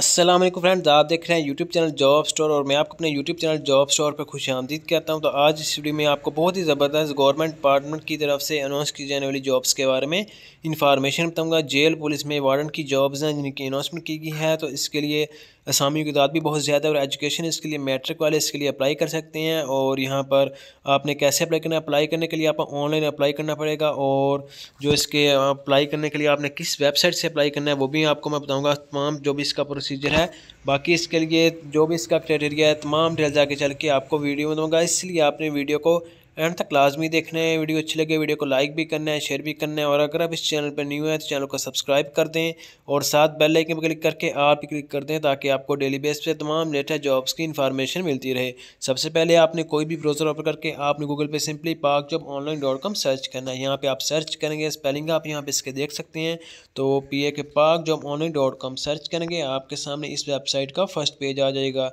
Aslam friends आप देख रहे हैं यूट्यूब चैनल जॉब स्टोर और मैं आपको अपने यूट्यूब चैनल जॉब स्टोर पर खुश आमदीद कहता हूं तो आज इस वीडियो में आपको बहुत ही ज़बरदस्त गवर्नमेंट डिपार्टमेंट की तरफ से अनाउंस की जाने वाली जॉब्स के बारे में इंफॉर्मेशन बताऊँगा जेल पुलिस में वार्डन की जॉब्स हैं जिनकी अनाउंसमेंट की गई है तो इसके लिए असामियों की तादाद भी बहुत ज़्यादा और एजुकेशन इसके लिए मैट्रिक वाले इसके लिए अप्लाई कर सकते हैं और यहाँ पर आपने कैसे अप्लाई करना अप्लाई करने के लिए आपको ऑनलाइन अप्लाई करना पड़ेगा और जो इसके अप्लाई करने के लिए आपने किस वेबसाइट से अप्लाई करना है वो भी आपको मैं बताऊँगा तमाम जो भी इसका प्रोसेस प्रोसीजर है बाकी इसके लिए जो भी इसका क्राइटेरिया है तमाम डिटेल जाके चल के आपको वीडियो में दूंगा इसलिए आपने वीडियो को एंड तक लाजमी देखना है वीडियो अच्छी लगे वीडियो को लाइक भी करना है शेयर भी करना है और अगर आप इस चैनल पर न्यू हैं तो चैनल को सब्सक्राइब कर दें और साथ बेल आइकन पर क्लिक करके आप भी क्लिक कर दें ताकि आपको डेली बेस पर तमाम लेटेस्ट जॉब्स की इन्फॉर्मेशन मिलती रहे सबसे पहले आपने कोई भी ब्राउज़र ओपन करके आपने गूगल पर simply Pak job online dot com search करना है यहाँ पर आप सर्च करेंगे स्पेलिंग आप यहाँ पर इसके देख सकते हैं तो P A K Pak job online dot com search करेंगे आपके सामने इस वेबसाइट का फर्स्ट पेज आ जाएगा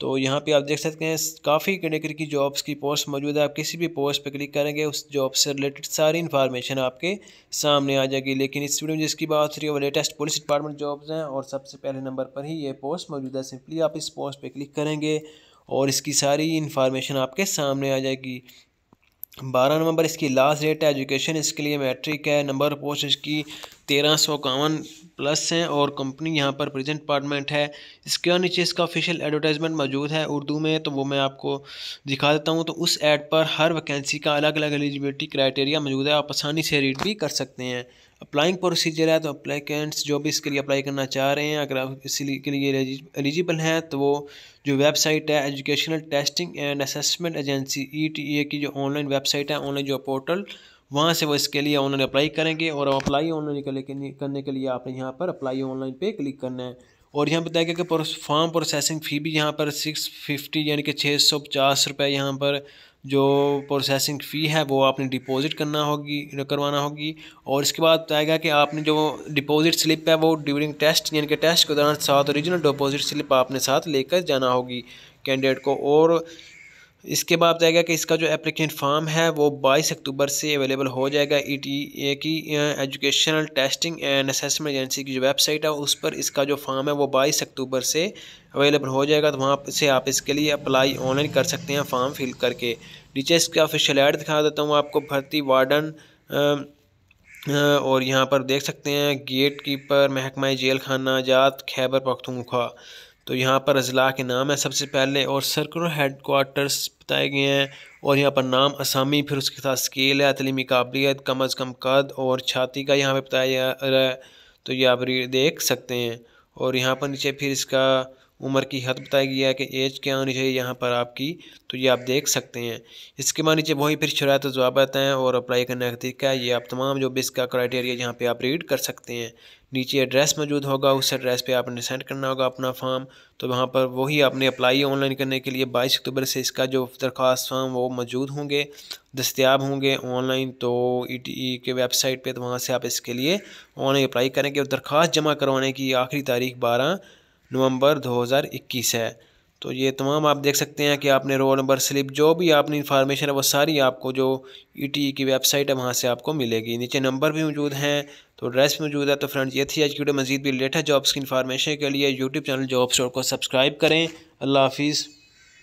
तो यहाँ पे आप देख सकते हैं काफ़ी कैटेगरी की जॉब्स की पोस्ट मौजूद है आप किसी भी पोस्ट पे क्लिक करेंगे उस जॉब से रिलेटेड सारी इन्फॉर्मेशन आपके सामने आ जाएगी लेकिन इस वीडियो में जिसकी बात हो रही है वो लेटेस्ट पुलिस डिपार्टमेंट जॉब्स हैं और सबसे पहले नंबर पर ही ये पोस्ट मौजूद है सिंपली आप इस पोस्ट पर क्लिक करेंगे और इसकी सारी इन्फॉर्मेशन आपके सामने आ जाएगी बारह नवंबर इसकी लास्ट डेट है एजुकेशन इसके लिए मैट्रिक है नंबर पोस्ट इसकी तेरह सौ इक्यावन प्लस हैं और कंपनी यहाँ पर प्रेजेंट डिपार्टमेंट है इसके और नीचे इसका ऑफिशियल एडवर्टाइजमेंट मौजूद है उर्दू में तो वो मैं आपको दिखा देता हूँ तो उस ऐड पर हर वैकेंसी का अलग अलग एलिजिबिलिटी क्राइटेरिया मौजूद है आप आसानी से रीड भी कर सकते हैं अप्लाइंग प्रोसीजर है तो अप्लाइकेंट्स जो भी इसके लिए अप्लाई करना चाह रहे हैं अगर आप इसी के लिए एलिजिबल हैं तो वो जो वेबसाइट है educational testing and assessment agency E T A की जो ऑनलाइन वेबसाइट है ऑनलाइन जो पोर्टल वहाँ से वो इसके लिए ऑनलाइन अप्लाई करेंगे और अप्लाई ऑनलाइन करने के लिए आपने यहाँ पर अप्लाई ऑनलाइन पे क्लिक करना है और यहाँ बताया गया कि फॉर्म प्रोसेसिंग फ़ी भी यहाँ पर सिक्स फिफ्टी यानी कि छः सौ पचास रुपये यहाँ पर जो प्रोसेसिंग फ़ी है वो आपने डिपॉजिट करना होगी करवाना होगी और इसके बाद बताएगा कि आपने जो डिपॉजिट स्लिप है वो ड्यूरिंग टेस्ट यानी कि टेस्ट के दौरान साथ ओरिजिनल डिपॉजिट स्लिप आपने साथ लेकर जाना होगी कैंडिडेट को और इसके बाद जाएगा कि इसका जो एप्लीकेशन फॉर्म है वो 22 अक्टूबर से अवेलेबल हो जाएगा ई टी ए की educational testing and assessment agency की जो वेबसाइट है उस पर इसका जो फॉर्म है वो 22 अक्टूबर से अवेलेबल हो जाएगा तो वहाँ से आप इसके लिए अप्लाई ऑनलाइन कर सकते हैं फॉर्म फिल करके नीचे इसके ऑफिशियल एड दिखा देता हूँ आपको भर्ती वार्डन और यहाँ पर देख सकते हैं गेट कीपर महकमा जेल खाना जात खैबर पख्तूनख्वा तो यहाँ पर अजला के नाम है सबसे पहले और सर्कुलर हेड कोार्टर्स बताए गए हैं और यहाँ पर नाम असामी फिर उसके साथ स्केल है तलीमी काबिलियत कम अज़ कम कद और छाती का यहाँ पर बताया जा रहा है तो ये आप देख सकते हैं और यहाँ पर नीचे फिर इसका उम्र की हद बताई गई है कि एज क्या होनी चाहिए यहाँ पर आपकी तो ये आप देख सकते हैं इसके बाद नीचे वही फिर शरात आते हैं और अप्लाई करने का तरीका ये आप तमाम जो भी का क्राइटेरिया यहाँ पर आप रीड कर सकते हैं नीचे एड्रेस मौजूद होगा उस एड्रेस पे आपने सेंड करना होगा अपना फॉर्म तो वहाँ पर वही आपने अप्लाई ऑनलाइन करने के लिए बाईस अक्टूबर से इसका जो दरख्वास्त फॉर्म वो मौजूद होंगे दस्तियाब होंगे ऑनलाइन तो ई टी ई के वेबसाइट पर तो वहाँ से आप इसके लिए ऑनलाइन अप्लाई करेंगे और दरख्वास्त जमा करवाने की आखिरी तारीख बारह नवंबर 2021 है तो ये तमाम आप देख सकते हैं कि आपने रोल नंबर स्लिप जो भी आपने इन्फॉर्मेशन है वो सारी आपको जो ई e e की वेबसाइट है वहाँ से आपको मिलेगी नीचे नंबर भी मौजूद हैं तो एड्रेस भी मौजूद है तो फ्रेंड्स ये थी आज की वीडियो मजीद भी लेटेस्ट जॉब्स की इन्फॉर्मेशन के लिए यूट्यूब चैनल जॉब स्टोर को सब्सक्राइब करें अल्लाह हाफिज़